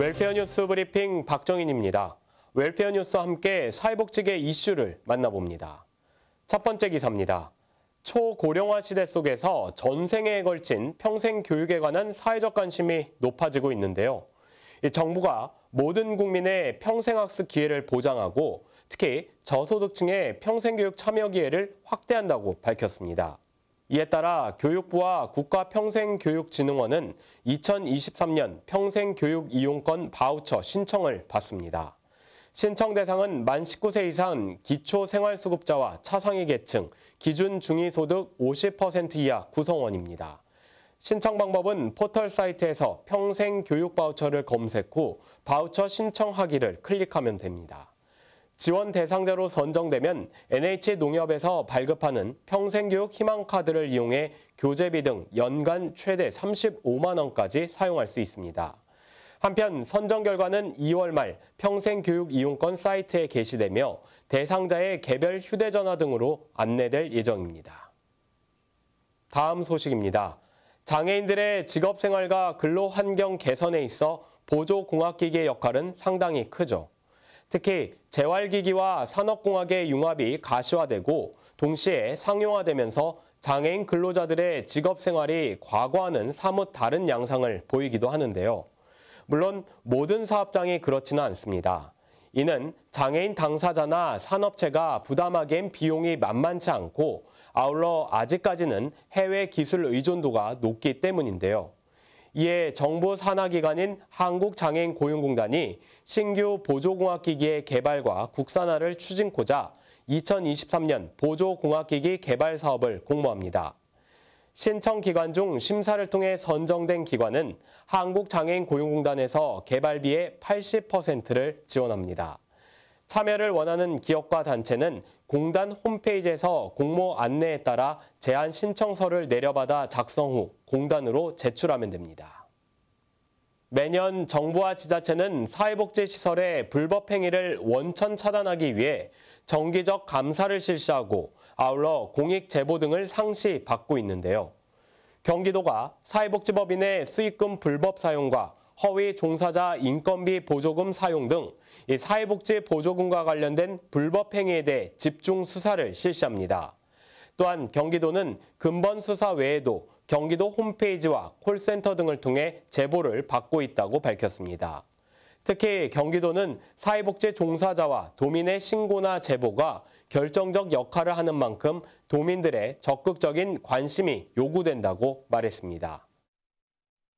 웰페어 뉴스 브리핑 박정인입니다. 웰페어 뉴스와 함께 사회복지계 이슈를 만나봅니다. 첫 번째 기사입니다. 초고령화 시대 속에서 전생에 걸친 평생 교육에 관한 사회적 관심이 높아지고 있는데요. 정부가 모든 국민의 평생학습 기회를 보장하고 특히 저소득층의 평생교육 참여 기회를 확대한다고 밝혔습니다. 이에 따라 교육부와 국가평생교육진흥원은 2023년 평생교육 이용권 바우처 신청을 받습니다. 신청 대상은 만 19세 이상 기초생활수급자와 차상위 계층, 기준 중위소득 50% 이하 구성원입니다. 신청 방법은 포털 사이트에서 평생교육 바우처를 검색 후 바우처 신청하기를 클릭하면 됩니다. 지원 대상자로 선정되면 NH농협에서 발급하는 평생교육 희망카드를 이용해 교재비 등 연간 최대 35만 원까지 사용할 수 있습니다. 한편 선정 결과는 2월 말 평생교육 이용권 사이트에 게시되며 대상자의 개별 휴대전화 등으로 안내될 예정입니다. 다음 소식입니다. 장애인들의 직업생활과 근로환경 개선에 있어 보조공학기계 역할은 상당히 크죠. 특히 재활기기와 산업공학의 융합이 가시화되고 동시에 상용화되면서 장애인 근로자들의 직업생활이 과거와는 사뭇 다른 양상을 보이기도 하는데요. 물론 모든 사업장이 그렇지는 않습니다. 이는 장애인 당사자나 산업체가 부담하기엔 비용이 만만치 않고 아울러 아직까지는 해외 기술 의존도가 높기 때문인데요. 이에 정부 산하기관인 한국장애인고용공단이 신규 보조공학기기의 개발과 국산화를 추진코자 2023년 보조공학기기 개발 사업을 공모합니다. 신청 기관 중 심사를 통해 선정된 기관은 한국장애인고용공단에서 개발비의 80%를 지원합니다. 참여를 원하는 기업과 단체는 공단 홈페이지에서 공모 안내에 따라 제안 신청서를 내려받아 작성 후 공단으로 제출하면 됩니다. 매년 정부와 지자체는 사회복지시설의 불법행위를 원천 차단하기 위해 정기적 감사를 실시하고 아울러 공익 제보 등을 상시 받고 있는데요. 경기도가 사회복지법인의 수익금 불법 사용과 허위 종사자 인건비 보조금 사용 등 사회복지 보조금과 관련된 불법 행위에 대해 집중 수사를 실시합니다. 또한 경기도는 근본 수사 외에도 경기도 홈페이지와 콜센터 등을 통해 제보를 받고 있다고 밝혔습니다. 특히 경기도는 사회복지 종사자와 도민의 신고나 제보가 결정적 역할을 하는 만큼 도민들의 적극적인 관심이 요구된다고 말했습니다.